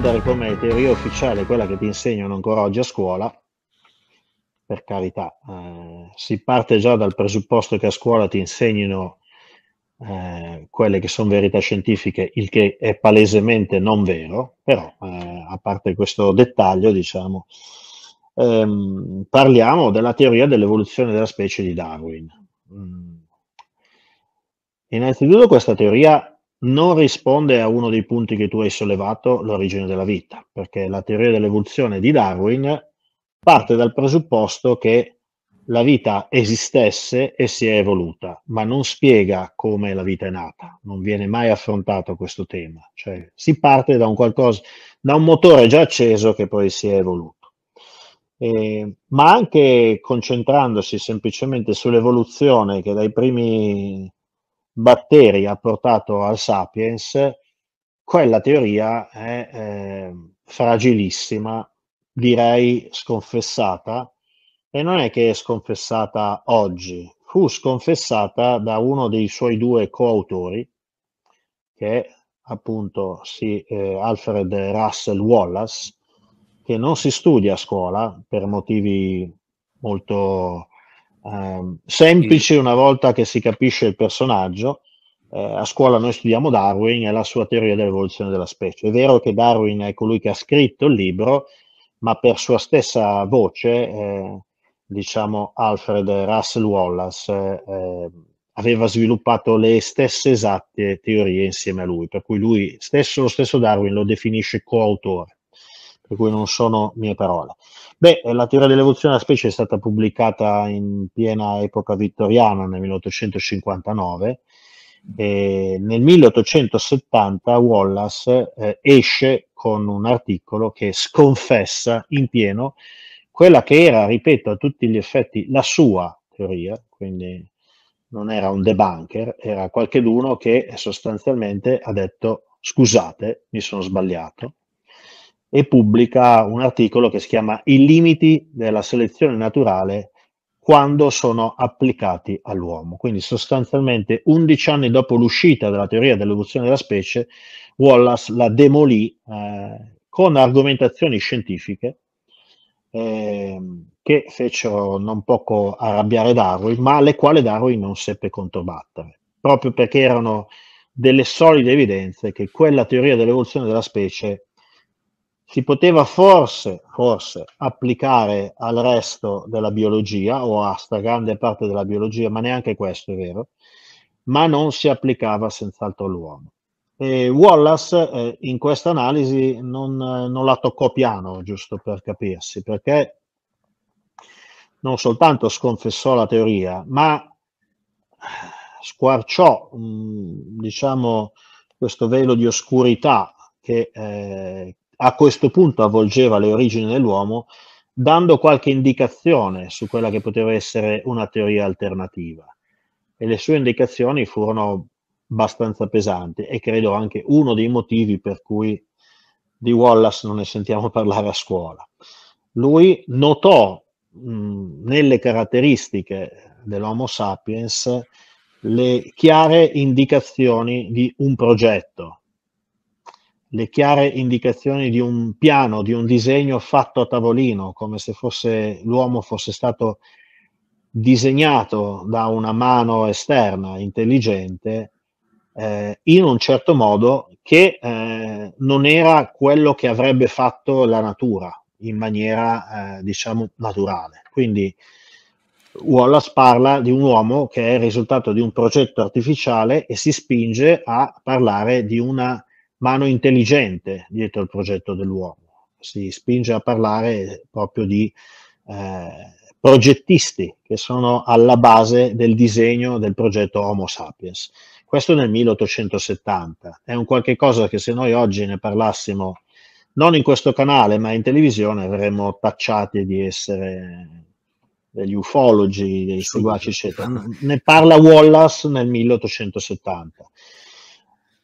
prendere come teoria ufficiale quella che ti insegnano ancora oggi a scuola, per carità, eh, si parte già dal presupposto che a scuola ti insegnino eh, quelle che sono verità scientifiche, il che è palesemente non vero, però eh, a parte questo dettaglio, diciamo, ehm, parliamo della teoria dell'evoluzione della specie di Darwin. Mm. Innanzitutto questa teoria non risponde a uno dei punti che tu hai sollevato, l'origine della vita, perché la teoria dell'evoluzione di Darwin parte dal presupposto che la vita esistesse e si è evoluta, ma non spiega come la vita è nata, non viene mai affrontato questo tema, cioè si parte da un, qualcosa, da un motore già acceso che poi si è evoluto. Eh, ma anche concentrandosi semplicemente sull'evoluzione che dai primi Batteri ha portato al Sapiens, quella teoria è eh, fragilissima, direi sconfessata, e non è che è sconfessata oggi, fu sconfessata da uno dei suoi due coautori, che è appunto sì, eh, Alfred Russell Wallace, che non si studia a scuola per motivi molto um, semplice una volta che si capisce il personaggio. Eh, a scuola noi studiamo Darwin e la sua teoria dell'evoluzione della specie. È vero che Darwin è colui che ha scritto il libro, ma per sua stessa voce, eh, diciamo Alfred Russell Wallace, eh, aveva sviluppato le stesse esatte teorie insieme a lui, per cui lui stesso, lo stesso Darwin lo definisce coautore per cui non sono mie parole. Beh, eh, la teoria dell'evoluzione della specie è stata pubblicata in piena epoca vittoriana nel 1859 e nel 1870 Wallace eh, esce con un articolo che sconfessa in pieno quella che era, ripeto, a tutti gli effetti la sua teoria, quindi non era un debunker, era qualcheduno che sostanzialmente ha detto scusate, mi sono sbagliato, e pubblica un articolo che si chiama I limiti della selezione naturale quando sono applicati all'uomo. Quindi sostanzialmente 11 anni dopo l'uscita della teoria dell'evoluzione della specie, Wallace la demolì eh, con argomentazioni scientifiche eh, che fecero non poco arrabbiare Darwin, ma alle quali Darwin non seppe controbattere, proprio perché erano delle solide evidenze che quella teoria dell'evoluzione della specie si poteva forse, forse applicare al resto della biologia o a stragrande parte della biologia, ma neanche questo è vero, ma non si applicava senz'altro all'uomo. E Wallace eh, in questa analisi non, non la toccò piano, giusto per capirsi, perché non soltanto sconfessò la teoria, ma squarciò mm, diciamo, questo velo di oscurità che, eh, a questo punto avvolgeva le origini dell'uomo, dando qualche indicazione su quella che poteva essere una teoria alternativa. E le sue indicazioni furono abbastanza pesanti e credo anche uno dei motivi per cui di Wallace non ne sentiamo parlare a scuola. Lui notò mh, nelle caratteristiche dell'Homo sapiens le chiare indicazioni di un progetto, le chiare indicazioni di un piano, di un disegno fatto a tavolino, come se fosse, l'uomo fosse stato disegnato da una mano esterna, intelligente, eh, in un certo modo che eh, non era quello che avrebbe fatto la natura in maniera, eh, diciamo, naturale. Quindi Wallace parla di un uomo che è il risultato di un progetto artificiale e si spinge a parlare di una mano intelligente dietro al progetto dell'uomo. Si spinge a parlare proprio di eh, progettisti che sono alla base del disegno del progetto Homo sapiens. Questo nel 1870. È un qualche cosa che se noi oggi ne parlassimo non in questo canale, ma in televisione verremmo tacciati di essere degli ufologi, dei seguaci, eccetera. Ne parla Wallace nel 1870.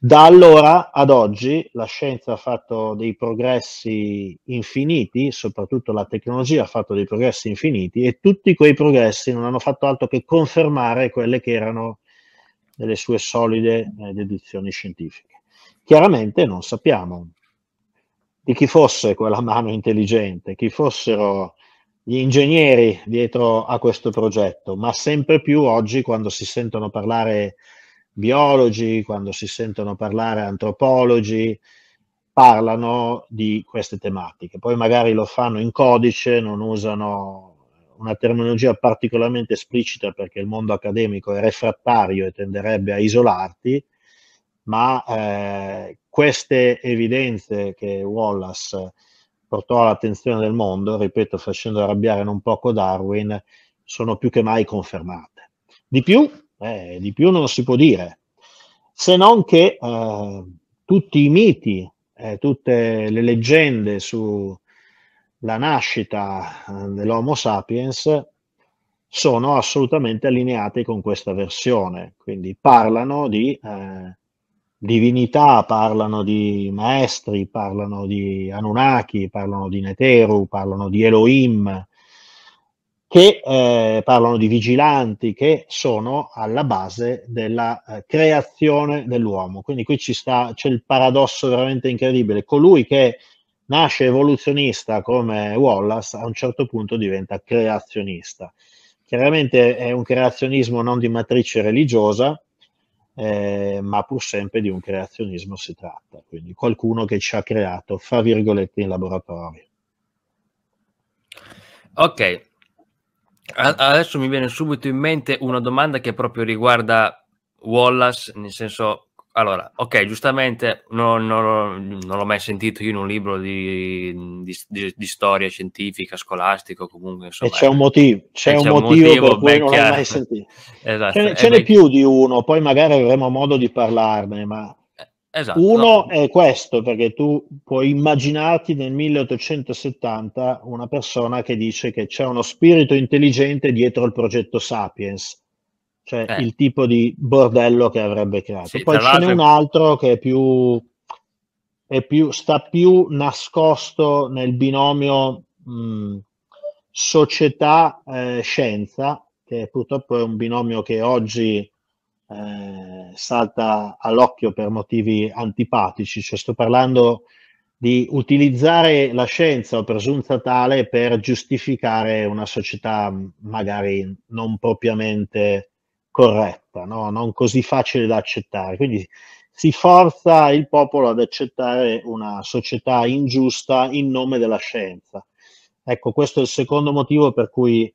Da allora ad oggi la scienza ha fatto dei progressi infiniti, soprattutto la tecnologia ha fatto dei progressi infiniti e tutti quei progressi non hanno fatto altro che confermare quelle che erano delle sue solide eh, deduzioni scientifiche. Chiaramente non sappiamo di chi fosse quella mano intelligente, chi fossero gli ingegneri dietro a questo progetto, ma sempre più oggi quando si sentono parlare di biologi, quando si sentono parlare antropologi, parlano di queste tematiche. Poi magari lo fanno in codice, non usano una terminologia particolarmente esplicita perché il mondo accademico è refrattario e tenderebbe a isolarti, ma eh, queste evidenze che Wallace portò all'attenzione del mondo, ripeto, facendo arrabbiare non poco Darwin, sono più che mai confermate. Di più, eh, di più non si può dire, se non che eh, tutti i miti, eh, tutte le leggende sulla nascita eh, dell'Homo sapiens sono assolutamente allineate con questa versione, quindi parlano di eh, divinità, parlano di maestri, parlano di Anunnaki, parlano di Neteru, parlano di Elohim, che eh, parlano di vigilanti, che sono alla base della eh, creazione dell'uomo. Quindi qui sta, c'è il paradosso veramente incredibile. Colui che nasce evoluzionista come Wallace a un certo punto diventa creazionista. Chiaramente è un creazionismo non di matrice religiosa, eh, ma pur sempre di un creazionismo si tratta, quindi qualcuno che ci ha creato, fra virgolette, in laboratorio. Ok, Adesso mi viene subito in mente una domanda che proprio riguarda Wallace, nel senso, allora, ok, giustamente non, non, non l'ho mai sentito io in un libro di, di, di, di storia scientifica, scolastico, comunque. Insomma, e c'è un motivo, c'è, un, motivo, motivo per cui non l'ho mai sentito. Esatto, ce, ce n'è più di uno, poi magari avremo modo di parlarne, ma Esatto, Uno no. è questo, perché tu puoi immaginarti nel 1870 una persona che dice che c'è uno spirito intelligente dietro il progetto Sapiens, cioè eh. il tipo di bordello che avrebbe creato. Sì, Poi ce n'è un altro che è più, è più, sta più nascosto nel binomio mm, società-scienza, eh, che purtroppo è un binomio che oggi eh, salta all'occhio per motivi antipatici, cioè sto parlando di utilizzare la scienza o presunta tale per giustificare una società magari non propriamente corretta, no? non così facile da accettare. Quindi si forza il popolo ad accettare una società ingiusta in nome della scienza. Ecco, questo è il secondo motivo per cui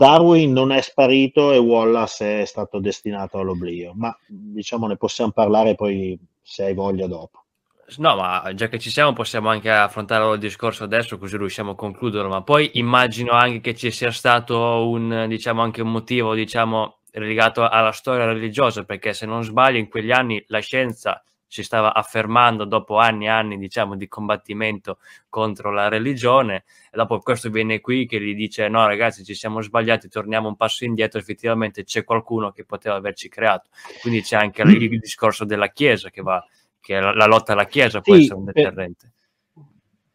Darwin non è sparito e Wallace è stato destinato all'oblio, ma diciamo ne possiamo parlare poi se hai voglia dopo. No, ma già che ci siamo possiamo anche affrontare il discorso adesso così riusciamo a concluderlo, ma poi immagino anche che ci sia stato un, diciamo, anche un motivo diciamo, legato alla storia religiosa, perché se non sbaglio in quegli anni la scienza si stava affermando dopo anni e anni diciamo, di combattimento contro la religione e dopo questo viene qui che gli dice no ragazzi ci siamo sbagliati, torniamo un passo indietro, effettivamente c'è qualcuno che poteva averci creato. Quindi c'è anche il mm. discorso della Chiesa che va, che la, la lotta alla Chiesa può essere un eh, deterrente. Per,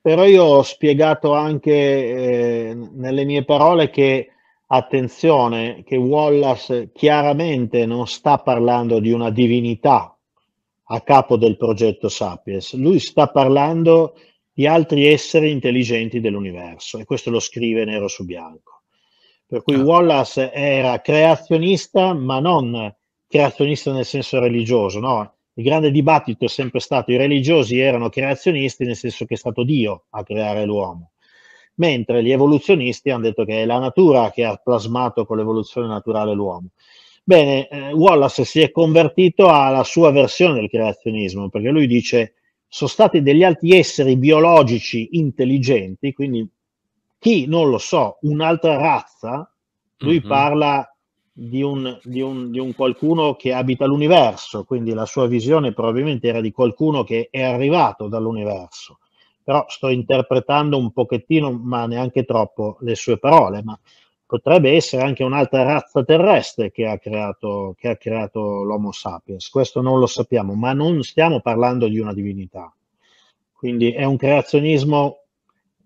però io ho spiegato anche eh, nelle mie parole che attenzione che Wallace chiaramente non sta parlando di una divinità a capo del progetto Sapiens, lui sta parlando di altri esseri intelligenti dell'universo e questo lo scrive nero su bianco. Per cui ah. Wallace era creazionista, ma non creazionista nel senso religioso, no? Il grande dibattito è sempre stato i religiosi erano creazionisti nel senso che è stato Dio a creare l'uomo, mentre gli evoluzionisti hanno detto che è la natura che ha plasmato con l'evoluzione naturale l'uomo. Bene, eh, Wallace si è convertito alla sua versione del creazionismo, perché lui dice sono stati degli altri esseri biologici intelligenti, quindi chi non lo so, un'altra razza, lui mm-hmm. parla di un, di, un, di un, qualcuno che abita l'universo, quindi la sua visione probabilmente era di qualcuno che è arrivato dall'universo. Però sto interpretando un pochettino, ma neanche troppo, le sue parole, ma potrebbe essere anche un'altra razza terrestre che ha, creato, che ha creato, l'Homo sapiens, questo non lo sappiamo, ma non stiamo parlando di una divinità. Quindi è un creazionismo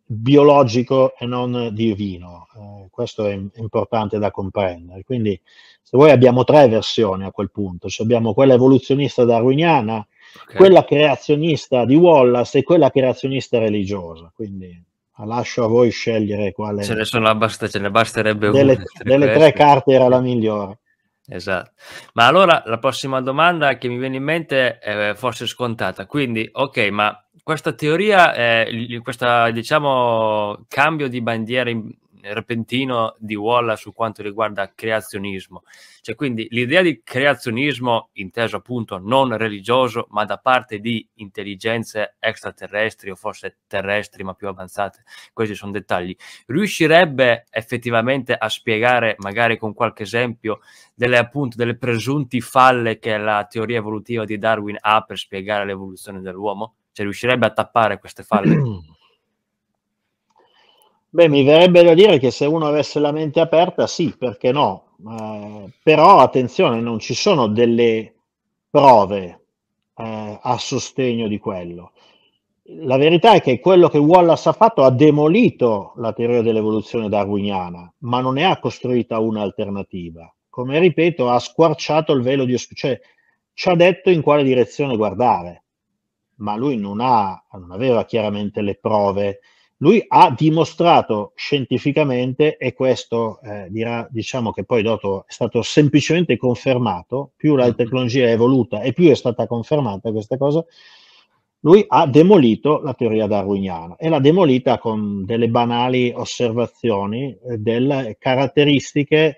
biologico e non divino, eh, questo è importante da comprendere. Quindi se voi abbiamo tre versioni a quel punto, cioè abbiamo quella evoluzionista darwiniana, okay. quella creazionista di Wallace e quella creazionista religiosa. Quindi lascio a voi scegliere quale. Ce ne sono abbastanza, ce ne basterebbe una. Delle, delle tre carte era la migliore. Esatto. Ma allora la prossima domanda che mi viene in mente è forse scontata. Quindi, ok, ma questa teoria, eh, questo diciamo cambio di bandiera in, repentino di Walla su quanto riguarda creazionismo. Cioè, quindi l'idea di creazionismo, inteso appunto non religioso, ma da parte di intelligenze extraterrestri o forse terrestri, ma più avanzate, questi sono dettagli, riuscirebbe effettivamente a spiegare, magari con qualche esempio, delle appunto delle presunti falle che la teoria evolutiva di Darwin ha per spiegare l'evoluzione dell'uomo? Cioè, riuscirebbe a tappare queste falle? Beh, mi verrebbe da dire che se uno avesse la mente aperta, sì, perché no? Eh, però attenzione, non ci sono delle prove eh, a sostegno di quello. La verità è che quello che Wallace ha fatto ha demolito la teoria dell'evoluzione darwiniana, ma non ne ha costruita un'alternativa. Come ripeto, ha squarciato il velo di oscurità, cioè ci ha detto in quale direzione guardare, ma lui non, ha, non aveva chiaramente le prove lui ha dimostrato scientificamente, e questo eh, dirà, diciamo che poi dopo è stato semplicemente confermato, più la mm. tecnologia è evoluta e più è stata confermata questa cosa, lui ha demolito la teoria darwiniana e l'ha demolita con delle banali osservazioni eh, delle caratteristiche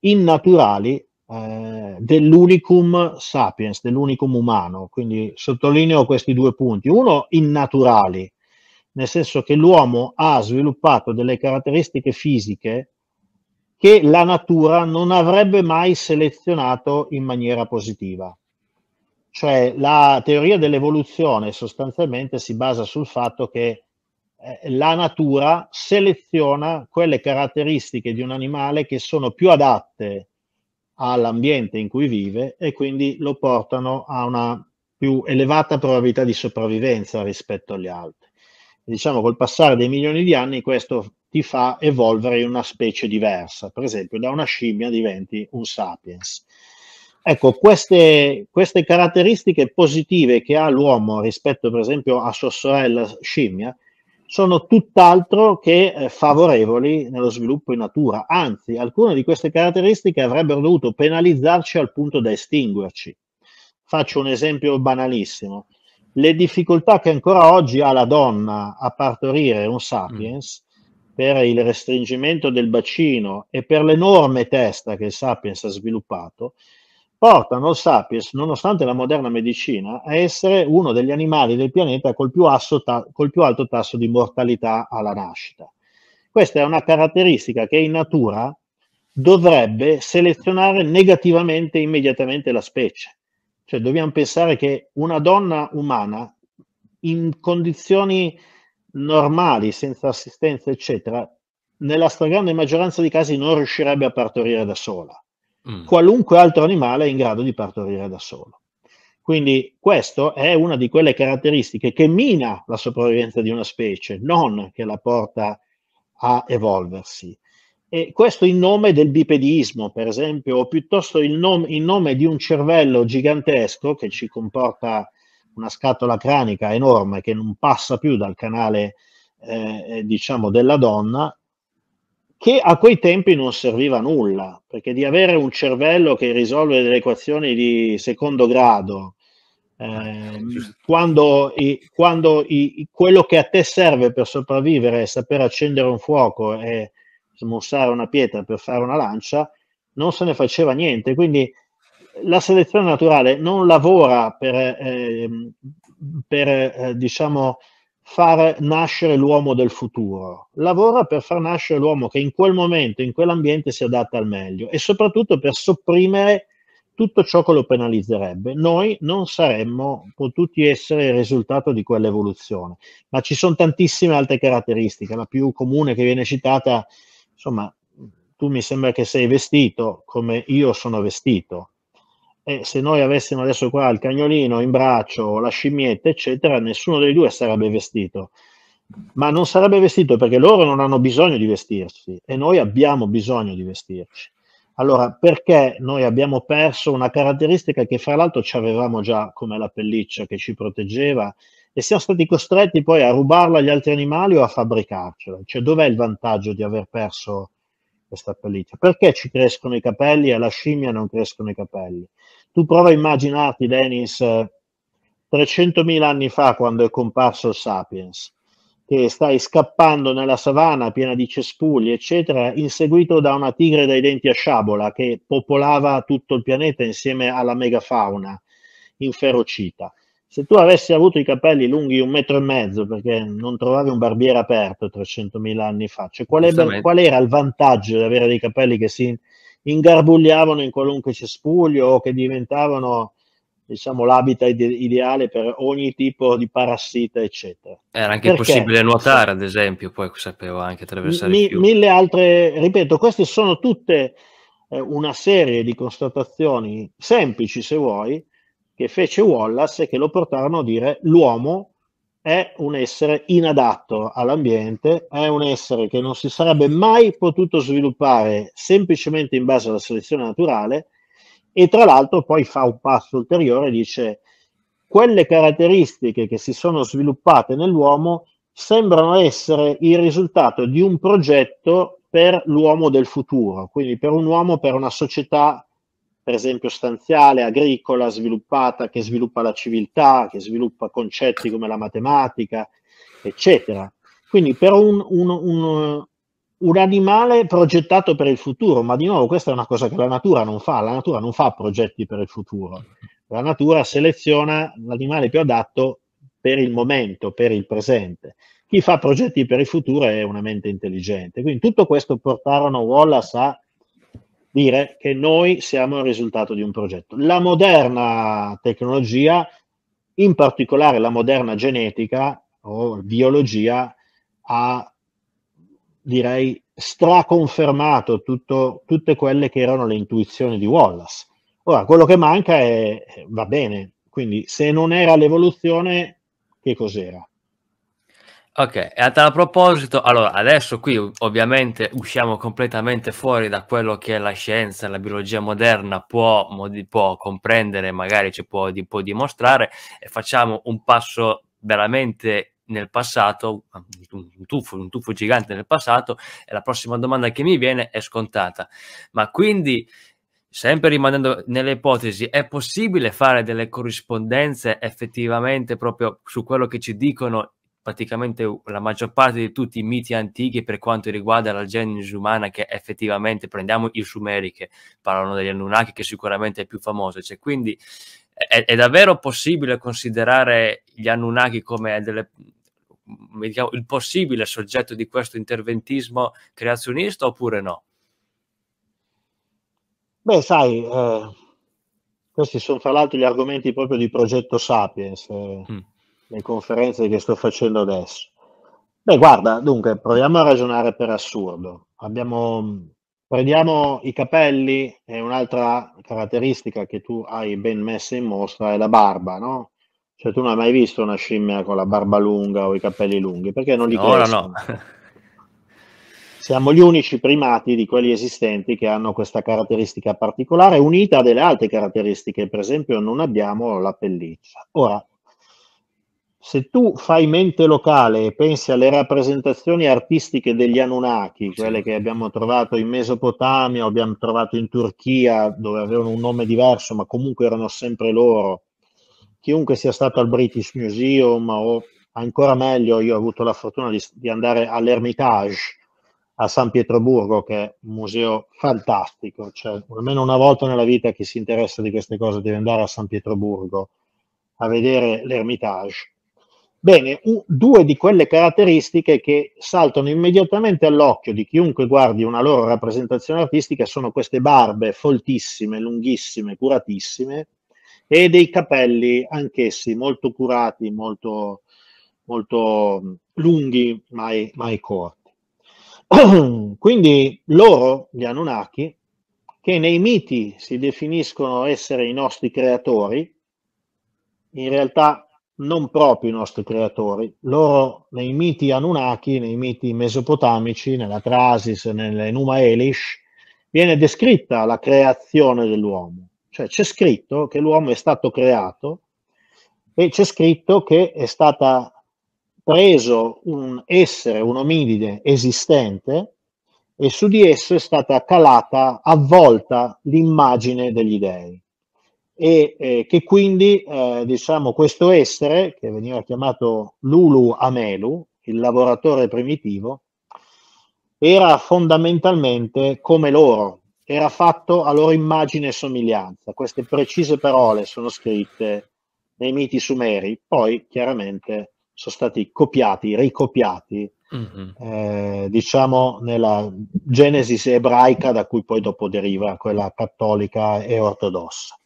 innaturali eh, dell'unicum sapiens, dell'unicum umano. Quindi sottolineo questi due punti. Uno, innaturali, nel senso che l'uomo ha sviluppato delle caratteristiche fisiche che la natura non avrebbe mai selezionato in maniera positiva. Cioè la teoria dell'evoluzione sostanzialmente si basa sul fatto che eh, la natura seleziona quelle caratteristiche di un animale che sono più adatte all'ambiente in cui vive e quindi lo portano a una più elevata probabilità di sopravvivenza rispetto agli altri diciamo col passare dei milioni di anni questo ti fa evolvere in una specie diversa, per esempio da una scimmia diventi un sapiens. Ecco, queste, queste caratteristiche positive che ha l'uomo rispetto per esempio a sua sorella scimmia sono tutt'altro che eh, favorevoli nello sviluppo in natura, anzi alcune di queste caratteristiche avrebbero dovuto penalizzarci al punto da estinguerci. Faccio un esempio banalissimo le difficoltà che ancora oggi ha la donna a partorire un sapiens mm. per il restringimento del bacino e per l'enorme testa che il sapiens ha sviluppato, portano il sapiens, nonostante la moderna medicina, a essere uno degli animali del pianeta col più, ta- col più alto tasso di mortalità alla nascita. Questa è una caratteristica che in natura dovrebbe selezionare negativamente immediatamente la specie cioè dobbiamo pensare che una donna umana in condizioni normali, senza assistenza, eccetera, nella stragrande maggioranza dei casi non riuscirebbe a partorire da sola. Mm. Qualunque altro animale è in grado di partorire da solo. Quindi questa è una di quelle caratteristiche che mina la sopravvivenza di una specie, non che la porta a evolversi. E questo in nome del bipedismo, per esempio, o piuttosto in, nom- in nome di un cervello gigantesco che ci comporta una scatola cranica enorme che non passa più dal canale, eh, eh diciamo, della donna, che a quei tempi non serviva a nulla, perché di avere un cervello che risolve delle equazioni di secondo grado, eh, quando, i, quando i, quello che a te serve per sopravvivere è sapere accendere un fuoco e smussare una pietra per fare una lancia, non se ne faceva niente. Quindi la selezione naturale non lavora per, eh, per eh, diciamo, far nascere l'uomo del futuro, lavora per far nascere l'uomo che in quel momento, in quell'ambiente si adatta al meglio e soprattutto per sopprimere tutto ciò che lo penalizzerebbe. Noi non saremmo potuti essere il risultato di quell'evoluzione, ma ci sono tantissime altre caratteristiche, la più comune che viene citata è insomma, tu mi sembra che sei vestito come io sono vestito. E se noi avessimo adesso qua il cagnolino in braccio, la scimmietta, eccetera, nessuno dei due sarebbe vestito. Ma non sarebbe vestito perché loro non hanno bisogno di vestirsi e noi abbiamo bisogno di vestirci. Allora, perché noi abbiamo perso una caratteristica che fra l'altro ci avevamo già come la pelliccia che ci proteggeva e siamo stati costretti poi a rubarla agli altri animali o a fabbricarcela. Cioè, dov'è il vantaggio di aver perso questa pelliccia? Perché ci crescono i capelli e alla scimmia non crescono i capelli? Tu prova a immaginarti, Dennis, 300.000 anni fa, quando è comparso il Sapiens, che stai scappando nella savana piena di cespugli, eccetera, inseguito da una tigre dai denti a sciabola che popolava tutto il pianeta insieme alla megafauna inferocita se tu avessi avuto i capelli lunghi un metro e mezzo, perché non trovavi un barbiere aperto 300.000 anni fa, cioè qual, è, qual, era il vantaggio di avere dei capelli che si ingarbugliavano in qualunque cespuglio o che diventavano diciamo, l'habitat ideale per ogni tipo di parassita, eccetera. Era anche perché, possibile nuotare, ad esempio, poi sapevo anche attraversare mi, Mille altre, ripeto, queste sono tutte eh, una serie di constatazioni semplici, se vuoi, che fece Wallace e che lo portarono a dire l'uomo è un essere inadatto all'ambiente, è un essere che non si sarebbe mai potuto sviluppare semplicemente in base alla selezione naturale e tra l'altro poi fa un passo ulteriore e dice quelle caratteristiche che si sono sviluppate nell'uomo sembrano essere il risultato di un progetto per l'uomo del futuro, quindi per un uomo, per una società per esempio stanziale, agricola, sviluppata, che sviluppa la civiltà, che sviluppa concetti come la matematica, eccetera. Quindi per un, un, un, un, animale progettato per il futuro, ma di nuovo questa è una cosa che la natura non fa, la natura non fa progetti per il futuro, la natura seleziona l'animale più adatto per il momento, per il presente. Chi fa progetti per il futuro è una mente intelligente. Quindi tutto questo portarono Wallace a dire che noi siamo il risultato di un progetto. La moderna tecnologia, in particolare la moderna genetica o biologia, ha direi straconfermato tutto, tutte quelle che erano le intuizioni di Wallace. Ora, quello che manca è, va bene, quindi se non era l'evoluzione, che cos'era? Ok, e a tal proposito, allora adesso qui ovviamente usciamo completamente fuori da quello che la scienza, la biologia moderna può, può comprendere, magari ci può, può dimostrare, e facciamo un passo veramente nel passato, un tuffo, un tuffo gigante nel passato, e la prossima domanda che mi viene è scontata. Ma quindi, sempre rimanendo nelle ipotesi, è possibile fare delle corrispondenze effettivamente proprio su quello che ci dicono praticamente la maggior parte di tutti i miti antichi per quanto riguarda la genesi umana che effettivamente prendiamo i sumeri che parlano degli Anunnaki che sicuramente è più famoso cioè, quindi è, è, davvero possibile considerare gli Anunnaki come delle, mm, diciamo, il possibile soggetto di questo interventismo creazionista oppure no? Beh sai eh, questi sono fra l'altro gli argomenti proprio di progetto Sapiens eh. mm le conferenze che sto facendo adesso. Beh, guarda, dunque, proviamo a ragionare per assurdo. Abbiamo, prendiamo i capelli e un'altra caratteristica che tu hai ben messa in mostra è la barba, no? Cioè, tu non hai mai visto una scimmia con la barba lunga o i capelli lunghi, perché non li no, crescono? No. Siamo gli unici primati di quelli esistenti che hanno questa caratteristica particolare, unita a delle altre caratteristiche. Per esempio, non abbiamo la pelliccia. Ora, se tu fai mente locale e pensi alle rappresentazioni artistiche degli Anunnaki, quelle che abbiamo trovato in Mesopotamia, abbiamo trovato in Turchia, dove avevano un nome diverso, ma comunque erano sempre loro, chiunque sia stato al British Museum o ancora meglio, io ho avuto la fortuna di, di andare all'Ermitage a San Pietroburgo, che è un museo fantastico, cioè almeno una volta nella vita chi si interessa di queste cose deve andare a San Pietroburgo a vedere l'Ermitage Bene, due di quelle caratteristiche che saltano immediatamente all'occhio di chiunque guardi una loro rappresentazione artistica sono queste barbe foltissime, lunghissime, curatissime e dei capelli anch'essi molto curati, molto, molto lunghi, mai, mai corti. Quindi loro, gli Anunnaki, che nei miti si definiscono essere i nostri creatori, in realtà non proprio i nostri creatori. Loro nei miti Anunnaki, nei miti mesopotamici, nella Trasis, nelle Numa Elish, viene descritta la creazione dell'uomo. Cioè c'è scritto che l'uomo è stato creato e c'è scritto che è stata preso un essere, un ominide esistente e su di esso è stata calata, avvolta l'immagine degli dei e eh, che quindi eh, diciamo, questo essere, che veniva chiamato Lulu Amelu, il lavoratore primitivo, era fondamentalmente come loro, era fatto a loro immagine e somiglianza. Queste precise parole sono scritte nei miti sumeri, poi chiaramente sono stati copiati, ricopiati, mm-hmm. eh, diciamo nella genesi ebraica da cui poi dopo deriva quella cattolica e ortodossa.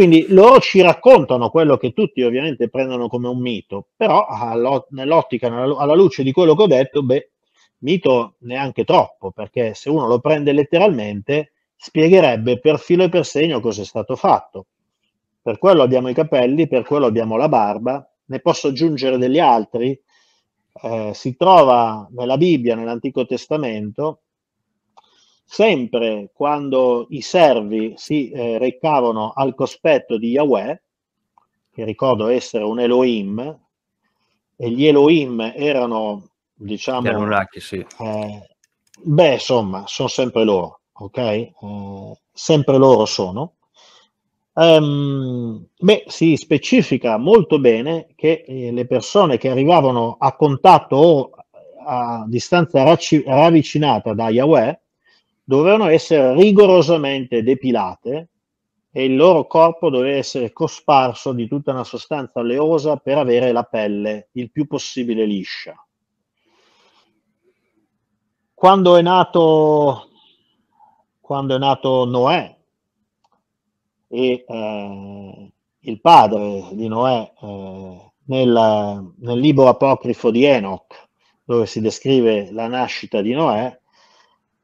Quindi loro ci raccontano quello che tutti ovviamente prendono come un mito, però nell'ottica, alla luce di quello che ho detto, beh, mito neanche troppo, perché se uno lo prende letteralmente spiegherebbe per filo e per segno cosa è stato fatto. Per quello abbiamo i capelli, per quello abbiamo la barba, ne posso aggiungere degli altri. Eh, si trova nella Bibbia, nell'Antico Testamento, sempre quando i servi si eh, recavano al cospetto di Yahweh, che ricordo essere un Elohim, e gli Elohim erano, diciamo... Erano lacchi, sì. Eh, beh, insomma, sono sempre loro, ok? Eh, sempre loro sono. Um, beh, si specifica molto bene che eh, le persone che arrivavano a contatto o a distanza ravvicinata da Yahweh dovevano essere rigorosamente depilate e il loro corpo doveva essere cosparso di tutta una sostanza oleosa per avere la pelle il più possibile liscia. Quando è nato, quando è nato Noè e eh, il padre di Noè eh, nel, nel libro apocrifo di Enoch, dove si descrive la nascita di Noè,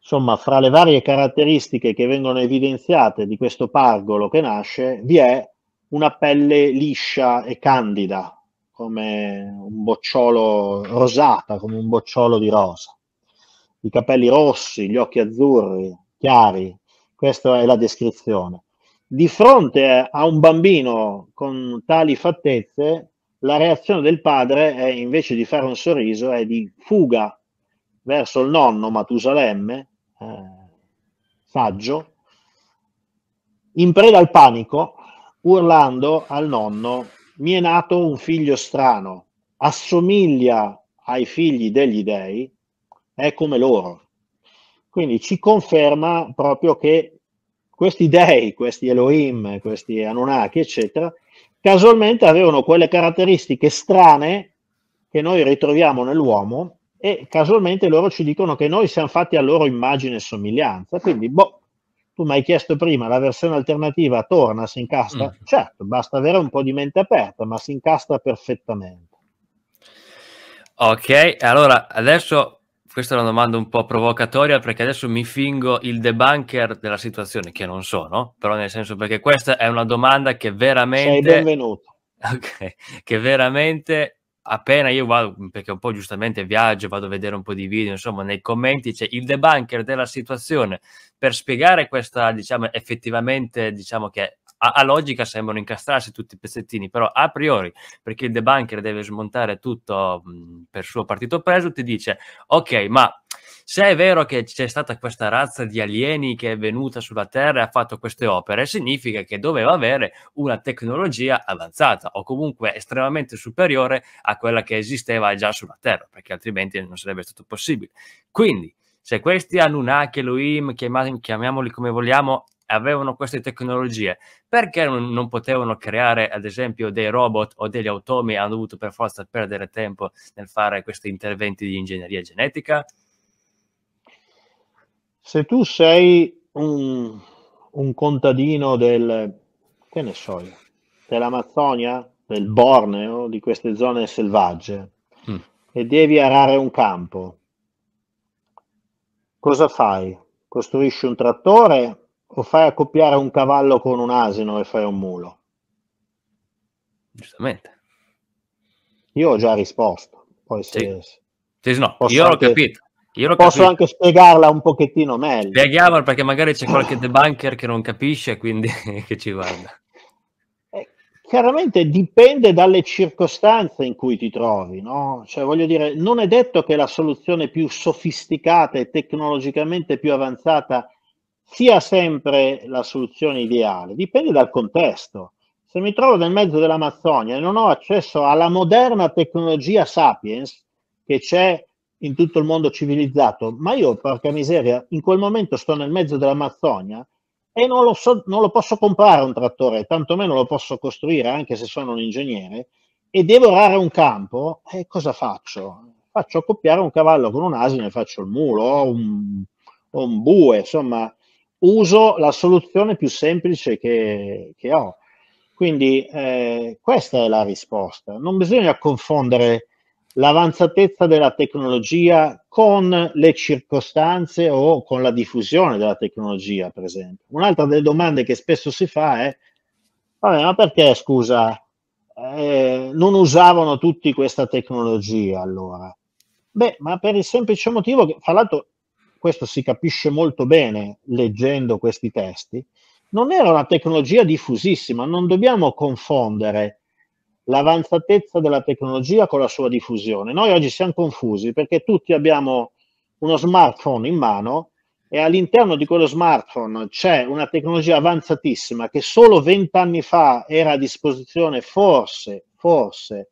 Insomma, fra le varie caratteristiche che vengono evidenziate di questo pargolo che nasce, vi è una pelle liscia e candida, come un bocciolo rosata, come un bocciolo di rosa. I capelli rossi, gli occhi azzurri, chiari, questa è la descrizione. Di fronte a un bambino con tali fattezze, la reazione del padre è invece di fare un sorriso, è di fuga verso il nonno Matusalemme, eh, saggio, in preda al panico, urlando al nonno, mi è nato un figlio strano, assomiglia ai figli degli dei, è come loro. Quindi ci conferma proprio che questi dei, questi Elohim, questi Anunnaki, eccetera, casualmente avevano quelle caratteristiche strane che noi ritroviamo nell'uomo e casualmente loro ci dicono che noi siamo fatti a loro immagine e somiglianza. Quindi, boh, tu mi hai chiesto prima la versione alternativa torna, si incastra? Mm. Certo, basta avere un po' di mente aperta, ma si incastra perfettamente. Ok, allora adesso questa è una domanda un po' provocatoria perché adesso mi fingo il debunker della situazione, che non sono, però nel senso perché questa è una domanda che veramente... Sei benvenuto. Okay, che veramente appena io vado, mhmm, perché un po' giustamente viaggio, vado a vedere un po' di video, insomma, nei commenti c'è il debunker della situazione per spiegare questa, diciamo, effettivamente, diciamo che a, a logica sembrano incastrarsi tutti i pezzettini, però a priori, perché il debunker deve smontare tutto mh, mhmm, per suo partito preso, ti dice, ok, ma se è vero che c'è stata questa razza di alieni che è venuta sulla Terra e ha fatto queste opere, significa che doveva avere una tecnologia avanzata o comunque estremamente superiore a quella che esisteva già sulla Terra, perché altrimenti non sarebbe stato possibile. Quindi, se questi Anunnaki, Elohim, chiamiamoli come vogliamo, avevano queste tecnologie, perché non, non, potevano creare, ad esempio, dei robot o degli automi hanno dovuto per forza perdere tempo nel fare questi interventi di ingegneria genetica? se tu sei un, un contadino del, che ne so io, dell'Amazzonia, del Borneo, di queste zone selvagge, mm. e devi arare un campo, cosa fai? Costruisci un trattore o fai accoppiare un cavallo con un asino e fai un mulo? Giustamente. Io ho già risposto. Poi se, sì. Sì, no, io anche... l'ho capito. Posso capito. anche spiegarla un pochettino meglio. Spieghiamola perché magari c'è qualche debunker che non capisce e quindi che ci guarda. Eh, chiaramente dipende dalle circostanze in cui ti trovi, no? Cioè, voglio dire, non è detto che la soluzione più sofisticata e tecnologicamente più avanzata sia sempre la soluzione ideale, dipende dal contesto. Se mi trovo nel mezzo dell'Amazzonia e non ho accesso alla moderna tecnologia Sapiens che c'è in tutto il mondo civilizzato, ma io, porca miseria, in quel momento sto nel mezzo dell'Amazzonia e non lo, so, non lo posso comprare un trattore, tantomeno lo posso costruire, anche se sono un ingegnere, e devo arare un campo, e cosa faccio? Faccio accoppiare un cavallo con un asino e faccio il mulo o un, o un bue, insomma, uso la soluzione più semplice che, che ho. Quindi eh, questa è la risposta. Non bisogna confondere l'avanzatezza della tecnologia con le circostanze o con la diffusione della tecnologia, per esempio. Un'altra delle domande che spesso si fa è, vabbè, ma perché, scusa, eh, non usavano tutti questa tecnologia allora? Beh, ma per il semplice motivo che, fra l'altro, questo si capisce molto bene leggendo questi testi, non era una tecnologia diffusissima, non dobbiamo confondere l'avanzatezza della tecnologia con la sua diffusione. Noi oggi siamo confusi perché tutti abbiamo uno smartphone in mano e all'interno di quello smartphone c'è una tecnologia avanzatissima che solo vent'anni fa era a disposizione forse, forse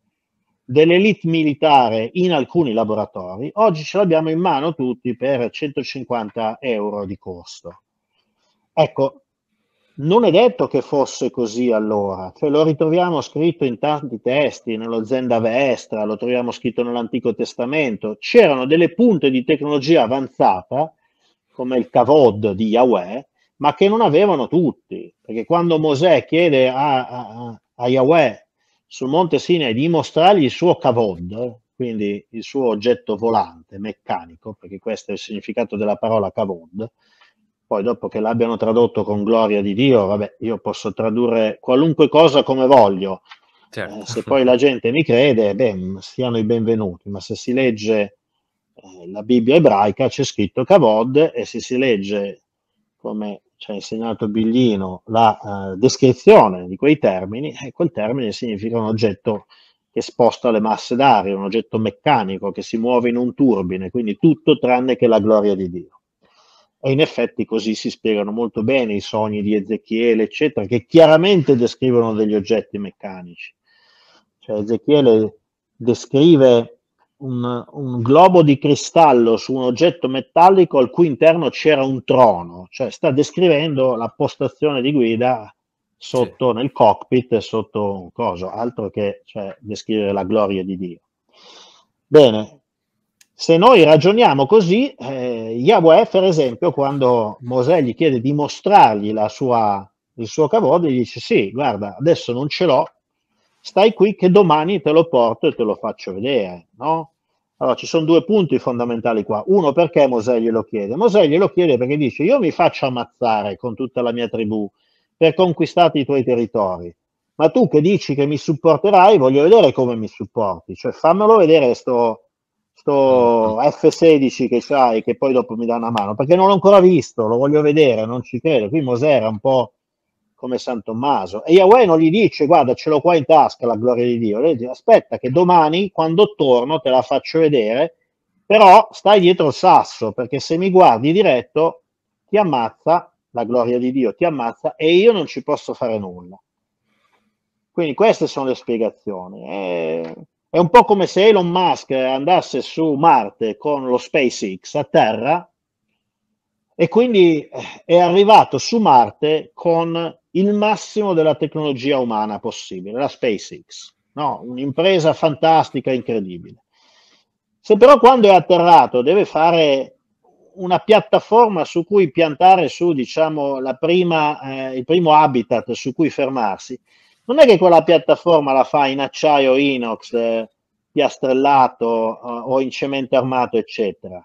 dell'elite militare in alcuni laboratori, oggi ce l'abbiamo in mano tutti per 150 euro di costo. Ecco, non è detto che fosse così allora, cioè, lo ritroviamo scritto in tanti testi, nello Zenda Vestra, lo troviamo scritto nell'Antico Testamento, c'erano delle punte di tecnologia avanzata, come il Kavod di Yahweh, ma che non avevano tutti, perché quando Mosè chiede a, a, a Yahweh sul monte Sinai di mostrargli il suo Kavod, quindi il suo oggetto volante, meccanico, perché questo è il significato della parola Kavod, poi dopo che l'abbiano tradotto con gloria di Dio, vabbè, io posso tradurre qualunque cosa come voglio. Certo. Eh, se poi la gente mi crede, beh, siano i benvenuti, ma se si legge eh, la Bibbia ebraica c'è scritto Kavod e se si legge, come ci ha insegnato Biglino, la eh, descrizione di quei termini, eh, quel termine significa un oggetto che sposta le masse d'aria, un oggetto meccanico che si muove in un turbine, quindi tutto tranne che la gloria di Dio. E in effetti così si spiegano molto bene i sogni di Ezechiele, eccetera, che chiaramente descrivono degli oggetti meccanici. Cioè Ezechiele descrive un, un, globo di cristallo su un oggetto metallico al cui interno c'era un trono, cioè sta descrivendo la postazione di guida sotto sì. nel cockpit, sotto un coso, altro che cioè, descrivere la gloria di Dio. Bene, se noi ragioniamo così, eh, Yahweh, per esempio, quando Mosè gli chiede di mostrargli sua, il suo cavolo, gli dice sì, guarda, adesso non ce l'ho, stai qui che domani te lo porto e te lo faccio vedere, no? Allora, ci sono due punti fondamentali qua. Uno, perché Mosè glielo chiede? Mosè glielo chiede perché dice, io mi faccio ammazzare con tutta la mia tribù per conquistare i tuoi territori, ma tu che dici che mi supporterai, voglio vedere come mi supporti, cioè fammelo vedere sto, sto mm. F16 che c'hai che poi dopo mi dà una mano perché non l'ho ancora visto, lo voglio vedere, non ci credo. Qui Mosè era un po' come San Tommaso e Yahweh non gli dice guarda ce l'ho qua in tasca la gloria di Dio, lei dice aspetta che domani quando torno te la faccio vedere, però stai dietro il sasso perché se mi guardi diretto ti ammazza la gloria di Dio, ti ammazza e io non ci posso fare nulla. Quindi queste sono le spiegazioni. Eh, è un po' come se Elon Musk andasse su Marte con lo SpaceX a Terra e quindi eh, è arrivato su Marte con il massimo della tecnologia umana possibile, la SpaceX, no? un'impresa fantastica, incredibile. Se però quando è atterrato deve fare una piattaforma su cui piantare su, diciamo, prima, eh, il primo habitat su cui fermarsi, non è che quella piattaforma la fa in acciaio inox, eh, piastrellato eh, o in cemento armato, eccetera.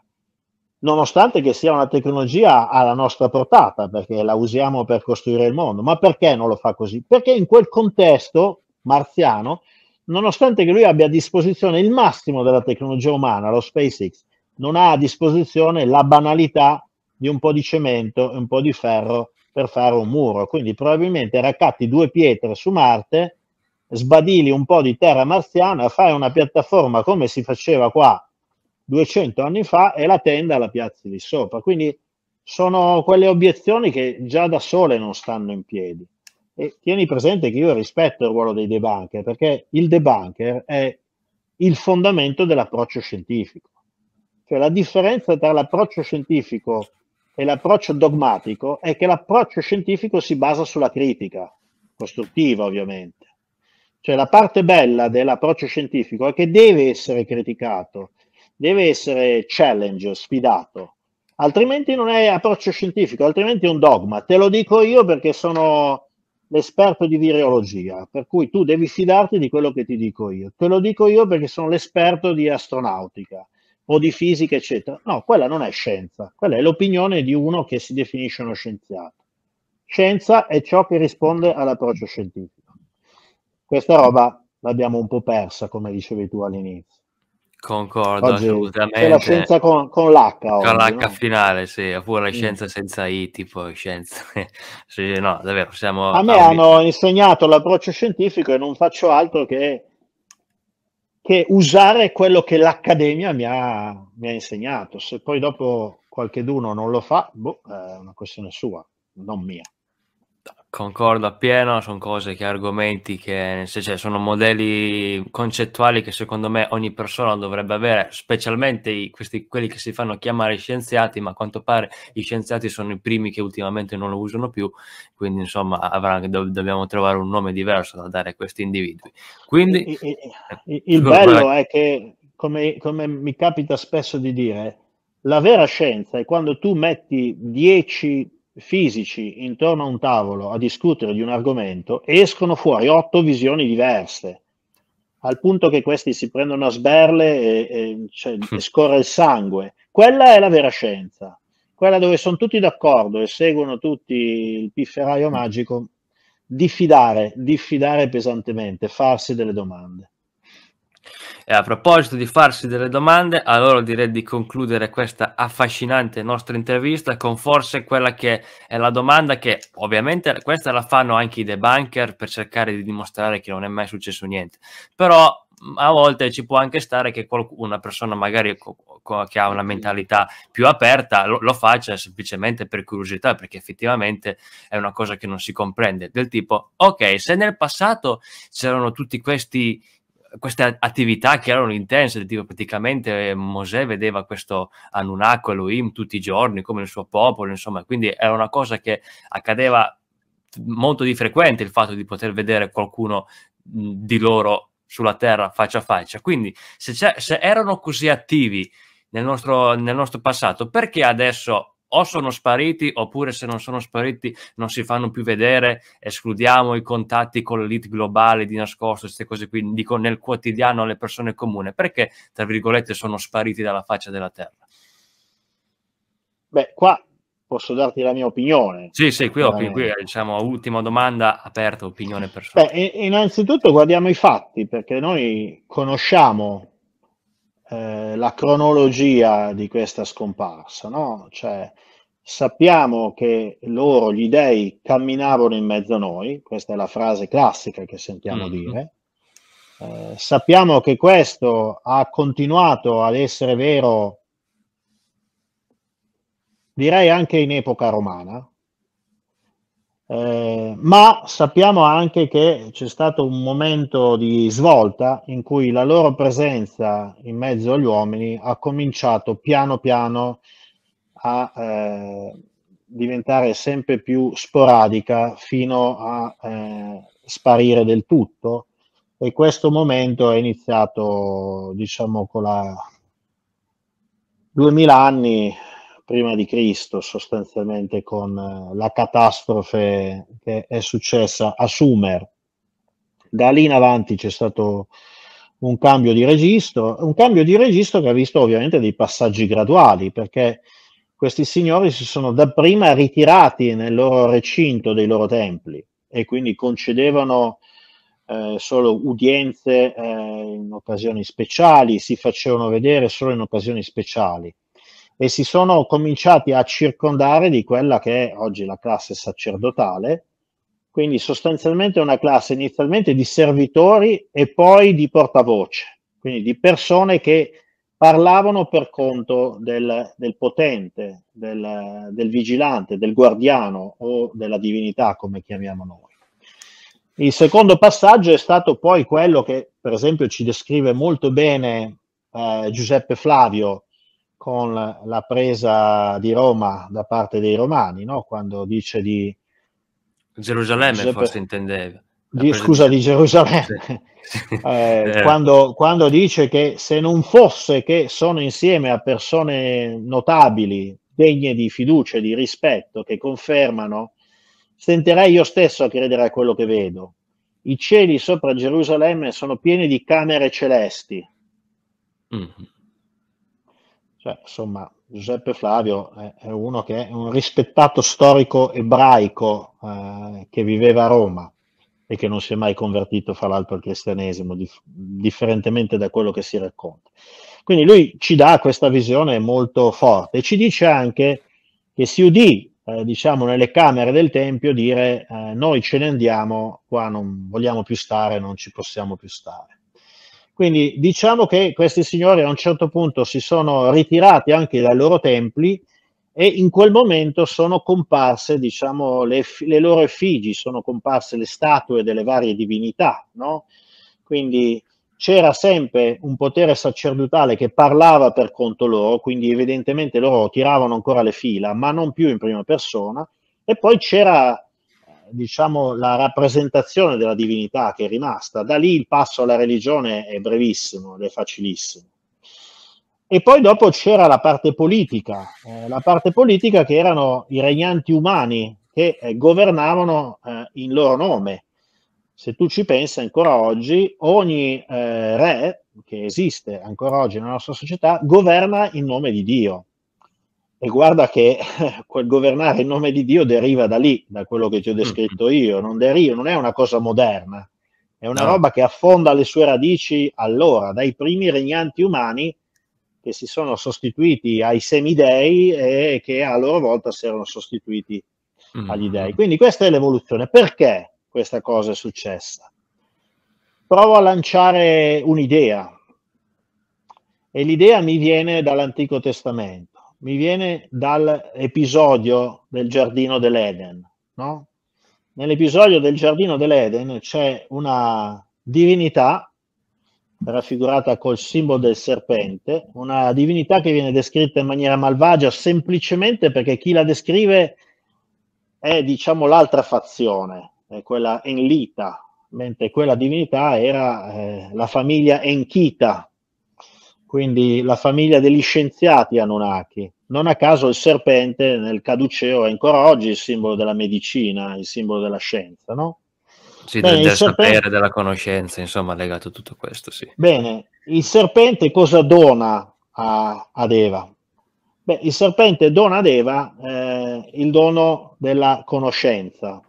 Nonostante che sia una tecnologia alla nostra portata, perché la usiamo per costruire il mondo, ma perché non lo fa così? Perché in quel contesto marziano, nonostante che lui abbia a disposizione il massimo della tecnologia umana, lo SpaceX, non ha a disposizione la banalità di un po' di cemento e un po' di ferro per fare un muro. Quindi probabilmente raccatti due pietre su Marte, sbadili un po' di terra marziana, fai una piattaforma come si faceva qua 200 anni fa e la tenda la piazzi lì sopra. Quindi sono quelle obiezioni che già da sole non stanno in piedi. E tieni presente che io rispetto il ruolo dei debunker, perché il debunker è il fondamento dell'approccio scientifico. Cioè la differenza tra l'approccio scientifico e l'approccio dogmatico è che l'approccio scientifico si basa sulla critica, costruttiva ovviamente. Cioè la parte bella dell'approccio scientifico è che deve essere criticato, deve essere challenge, sfidato, altrimenti non è approccio scientifico, altrimenti è un dogma. Te lo dico io perché sono l'esperto di virologia, per cui tu devi fidarti di quello che ti dico io. Te lo dico io perché sono l'esperto di astronautica o di fisica, eccetera. No, quella non è scienza, quella è l'opinione di uno che si definisce uno scienziato. Scienza è ciò che risponde all'approccio scientifico. Questa roba l'abbiamo un po' persa, come dicevi tu all'inizio. Concordo, oggi assolutamente. C'è la scienza con, con l'H. Oggi, con l'H no? finale, sì, oppure la mm. scienza mm. senza I, tipo scienza. sì, no, davvero, siamo... A me hanno insegnato l'approccio scientifico e non faccio altro che che usare quello che l'Accademia mi ha, mi ha insegnato. Se poi dopo qualcheduno non lo fa, boh, è una questione sua, non mia. Concordo appieno, sono cose che argomenti che cioè, sono modelli concettuali che secondo me ogni persona dovrebbe avere, specialmente i, questi, quelli che si fanno chiamare scienziati, ma a quanto pare gli scienziati sono i primi che ultimamente non lo usano più, quindi insomma avrà, do, dobbiamo trovare un nome diverso da dare a questi individui. Quindi, eh, il, il, il bello è che, come, come mi capita spesso di dire, la vera scienza è quando tu metti 10 fisici intorno a un tavolo a discutere di un argomento, escono fuori otto visioni diverse, al punto che questi si prendono a sberle e, e, cioè, e scorre il sangue. Quella è la vera scienza, quella dove sono tutti d'accordo e seguono tutti il pifferaio magico, diffidare, diffidare pesantemente, farsi delle domande. E a proposito di farsi delle domande, allora direi di concludere questa affascinante nostra intervista con forse quella che è la domanda che ovviamente questa la fanno anche i debunker per cercare di dimostrare che non è mai successo niente, però a volte ci può anche stare che una persona magari che ha una mentalità più aperta lo, lo faccia semplicemente per curiosità, perché effettivamente è una cosa che non si comprende, del tipo, ok, se nel passato c'erano tutti questi queste attività che erano intense, tipo praticamente eh, Mosè vedeva questo Anunnaco Elohim tutti i giorni come il suo popolo, insomma, quindi era una cosa che accadeva molto di frequente il fatto di poter vedere qualcuno di loro sulla terra faccia a faccia. Quindi se, se erano così attivi nel nostro, nel nostro passato, perché adesso o sono spariti oppure se non sono spariti non si fanno più vedere, escludiamo i contatti con l'elite globale di nascosto, queste cose qui, dico nel quotidiano alle persone comune, perché tra virgolette sono spariti dalla faccia della terra? Beh, qua posso darti la mia opinione. Sì, sì, qui, ho, qui diciamo, ultima domanda aperta, opinione personale. Beh, innanzitutto guardiamo i fatti, perché noi conosciamo eh, la cronologia di questa scomparsa, no? Cioè, sappiamo che loro, gli dèi, camminavano in mezzo a noi, questa è la frase classica che sentiamo mm-hmm. dire, eh, sappiamo che questo ha continuato ad essere vero, direi anche in epoca romana, eh, ma sappiamo anche che c'è stato un momento di svolta in cui la loro presenza in mezzo agli uomini ha cominciato piano piano a eh, diventare sempre più sporadica fino a eh, sparire del tutto e questo momento è iniziato diciamo con la 2000 anni prima di Cristo, sostanzialmente con eh, la catastrofe che è successa a Sumer. Da lì in avanti c'è stato un cambio di registro, un cambio di registro che ha visto ovviamente dei passaggi graduali, perché questi signori si sono dapprima ritirati nel loro recinto dei loro templi e quindi concedevano eh, solo udienze eh, in occasioni speciali, si facevano vedere solo in occasioni speciali e si sono cominciati a circondare di quella che è oggi la classe sacerdotale, quindi sostanzialmente una classe inizialmente di servitori e poi di portavoce, quindi di persone che parlavano per conto del, del potente, del, del, vigilante, del guardiano o della divinità, come chiamiamo noi. Il secondo passaggio è stato poi quello che, per esempio, ci descrive molto bene eh, Giuseppe Flavio con la presa di Roma da parte dei romani, no? quando dice di... Gerusalemme Giuseppe... forse intendeva. Di, scusa, di Gerusalemme. Sì. eh, eh. Quando, quando, dice che se non fosse che sono insieme a persone notabili, degne di fiducia e di rispetto, che confermano, stenterei io stesso a credere a quello che vedo. I cieli sopra Gerusalemme sono pieni di camere celesti. Mm-hmm cioè, insomma, Giuseppe Flavio è, uno che è un rispettato storico ebraico eh, che viveva a Roma e che non si è mai convertito, fra l'altro, al cristianesimo, dif- differentemente da quello che si racconta. Quindi lui ci dà questa visione molto forte e ci dice anche che si udì, eh, diciamo, nelle camere del Tempio dire eh, noi ce ne andiamo, qua non vogliamo più stare, non ci possiamo più stare. Quindi diciamo che questi signori a un certo punto si sono ritirati anche dai loro templi e in quel momento sono comparse diciamo, le, le, loro effigi, sono comparse le statue delle varie divinità. No? Quindi c'era sempre un potere sacerdotale che parlava per conto loro, quindi evidentemente loro tiravano ancora le fila, ma non più in prima persona, e poi c'era diciamo, la rappresentazione della divinità che è rimasta. Da lì il passo alla religione è brevissimo ed è facilissimo. E poi dopo c'era la parte politica, eh, la parte politica che erano i regnanti umani che eh, governavano eh, in loro nome. Se tu ci pensi ancora oggi, ogni eh, re che esiste ancora oggi nella nostra società governa in nome di Dio e guarda che quel governare in nome di Dio deriva da lì, da quello che ti ho mm. descritto io, non, deriva, non è una cosa moderna, è una no. roba che affonda le sue radici allora, dai primi regnanti umani che si sono sostituiti ai semidei e che a loro volta si erano sostituiti agli mm. dei. Quindi questa è l'evoluzione. Perché questa cosa è successa? Provo a lanciare un'idea e l'idea mi viene dall'Antico Testamento mi viene dall'episodio del giardino dell'Eden. No? Nell'episodio del giardino dell'Eden c'è una divinità raffigurata col simbolo del serpente, una divinità che viene descritta in maniera malvagia semplicemente perché chi la descrive è diciamo l'altra fazione, è quella Enlita, mentre quella divinità era eh, la famiglia Enchita, quindi la famiglia degli scienziati Anunnaki. Non a caso il serpente nel caduceo è ancora oggi il simbolo della medicina, il simbolo della scienza, no? Sì, Bene, del, del serpente... sapere, della conoscenza, insomma, legato a tutto questo, sì. Bene, il serpente cosa dona a, ad Eva? Beh, il serpente dona ad Eva eh, il dono della conoscenza,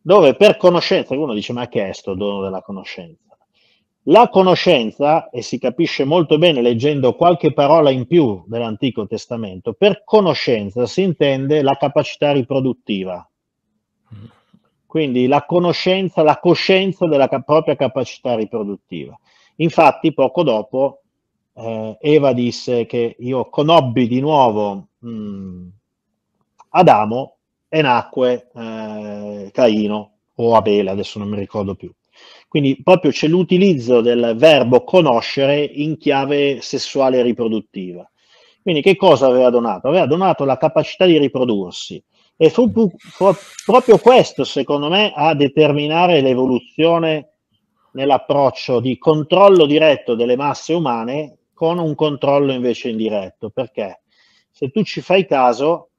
dove per conoscenza, uno dice ma che è questo dono della conoscenza? La conoscenza, e si capisce molto bene leggendo qualche parola in più dell'Antico Testamento, per conoscenza si intende la capacità riproduttiva. Quindi la conoscenza, la coscienza della cap- propria capacità riproduttiva. Infatti, poco dopo, eh, Eva disse che io conobbi di nuovo mh, mm, Adamo e nacque eh, Caino o Abele, adesso non mi ricordo più. Quindi proprio c'è l'utilizzo del verbo conoscere in chiave sessuale riproduttiva. Quindi che cosa aveva donato? Aveva donato la capacità di riprodursi e fu, fu, fu proprio questo, secondo me, a determinare l'evoluzione nell'approccio di controllo diretto delle masse umane con un controllo invece indiretto. Perché? Se tu ci fai caso,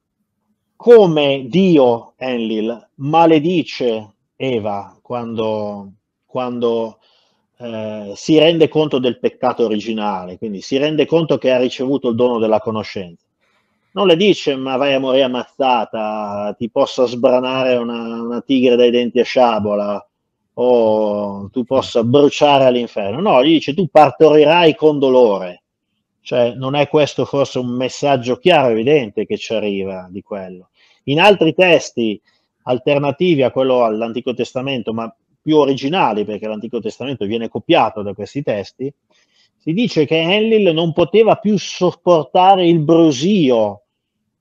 come Dio, Enlil, maledice Eva quando quando eh, si rende conto del peccato originale, quindi si rende conto che ha ricevuto il dono della conoscenza. Non le dice ma vai a morire ammazzata, ti possa sbranare una, una tigre dai denti a sciabola o tu possa bruciare all'inferno. No, gli dice tu partorirai con dolore. Cioè, non è questo forse un messaggio chiaro, evidente che ci arriva di quello. In altri testi alternativi a quello all'Antico Testamento, ma più originali, perché l'Antico Testamento viene copiato da questi testi, si dice che Enlil non poteva più sopportare il brusio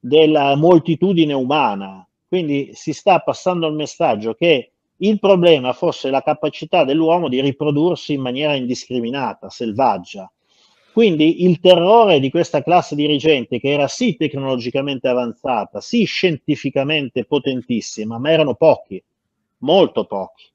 della moltitudine umana. Quindi si sta passando il messaggio che il problema fosse la capacità dell'uomo di riprodursi in maniera indiscriminata, selvaggia. Quindi il terrore di questa classe dirigente, che era sì tecnologicamente avanzata, sì scientificamente potentissima, ma erano pochi, molto pochi.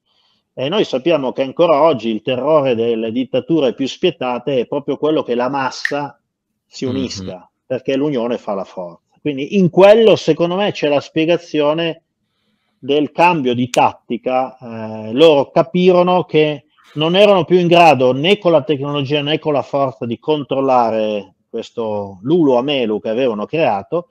E noi sappiamo che ancora oggi il terrore delle dittature più spietate è proprio quello che la massa si mm-hmm. unisca, mm-hmm. perché l'unione fa la forza. Quindi in quello, secondo me, c'è la spiegazione del cambio di tattica. Eh, loro capirono che non erano più in grado né con la tecnologia né con la forza di controllare questo lulo a melu che avevano creato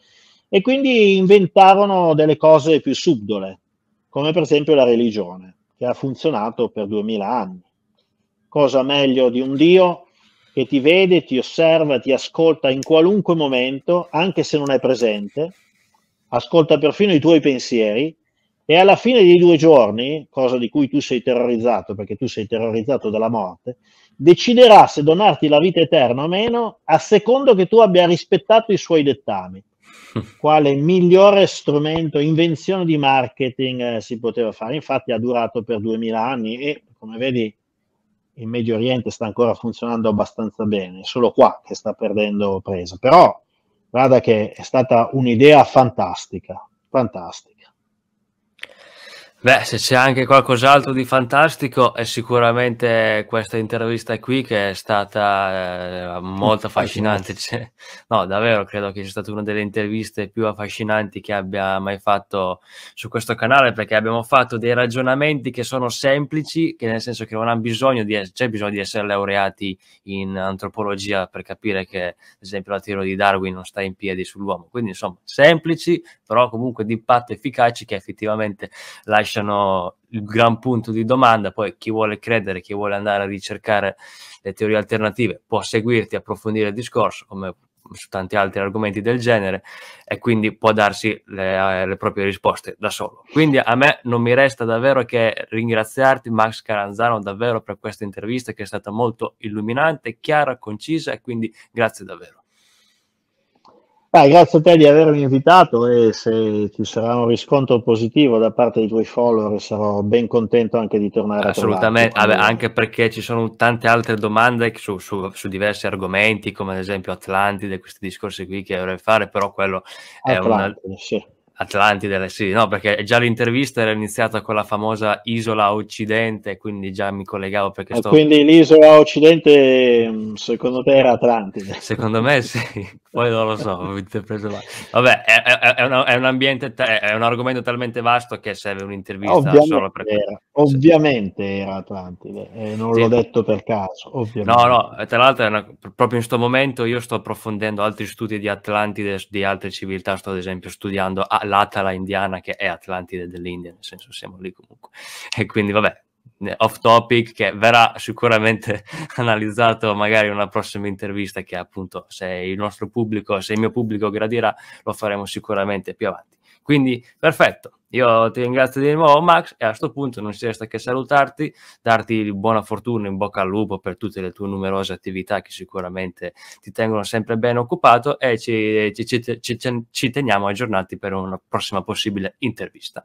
e quindi inventarono delle cose più subdole, come per esempio la religione che ha funzionato per duemila anni. Cosa meglio di un Dio che ti vede, ti osserva, ti ascolta in qualunque momento, anche se non è presente, ascolta perfino i tuoi pensieri e alla fine dei due giorni, cosa di cui tu sei terrorizzato, perché tu sei terrorizzato dalla morte, deciderà se donarti la vita eterna o meno a secondo che tu abbia rispettato i suoi dettami quale migliore strumento, invenzione di marketing eh, si poteva fare. Infatti ha durato per 2000 anni e come vedi in Medio Oriente sta ancora funzionando abbastanza bene, solo qua che sta perdendo presa. Però guarda che è stata un'idea fantastica, fantastica. Beh, se c'è anche qualcos'altro di fantastico è sicuramente questa intervista qui che è stata eh, molto affascinante. Cioè, no, davvero credo che sia stata una delle interviste più affascinanti che abbia mai fatto su questo canale perché abbiamo fatto dei ragionamenti che sono semplici, che nel senso che non hanno bisogno di, c'è bisogno di essere laureati in antropologia per capire che, ad esempio, la teoria di Darwin non sta in piedi sull'uomo. Quindi, insomma, semplici, però comunque di impatto efficaci che effettivamente lasciano lasciano il gran punto di domanda, poi chi vuole credere, chi vuole andare a ricercare le teorie alternative può seguirti, approfondire il discorso, come su tanti altri argomenti del genere e quindi può darsi le, eh, le, proprie risposte da solo. Quindi a me non mi resta davvero che ringraziarti Max Caranzano davvero per questa intervista che è stata molto illuminante, chiara, concisa e quindi grazie davvero. Beh, grazie a te di avermi invitato e se ci sarà un riscontro positivo da parte dei tuoi follower sarò ben contento anche di tornare Assolutamente, a Assolutamente, anche perché ci sono tante altre domande su, su, su, diversi argomenti come ad esempio Atlantide, questi discorsi qui che vorrei fare, però quello Atlantide, un altro... Sì Atlantide, sì, no, perché già l'intervista era iniziata con la famosa isola occidente, quindi già mi collegavo perché eh, sto... Quindi l'isola occidente mm, secondo te era Atlantide? Secondo me sì, poi non lo so, ho preso male. Vabbè, è, è, è, un, è, un, ambiente, è un argomento talmente vasto che serve un'intervista ovviamente solo per... Era, ovviamente era Atlantide, eh, non sì. l'ho detto per caso, ovviamente. No, no, eh, tra l'altro una, proprio in questo momento io sto approfondendo altri studi di Atlantide, di altre civiltà, sto ad esempio studiando... Ah, l'Atala indiana che è Atlantide dell'India, nel senso siamo lì comunque. E quindi vabbè, off topic che verrà sicuramente analizzato magari in una prossima intervista che appunto se il nostro pubblico, se il mio pubblico gradirà, lo faremo sicuramente più avanti. Quindi perfetto. Io ti ringrazio di nuovo Max e a questo punto non ci resta che salutarti, darti buona fortuna, in bocca al lupo per tutte le tue numerose attività che sicuramente ti tengono sempre ben occupato e ci, ci, ci, ci teniamo aggiornati per una prossima possibile intervista.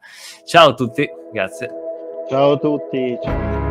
Ciao a tutti, grazie. Ciao a tutti.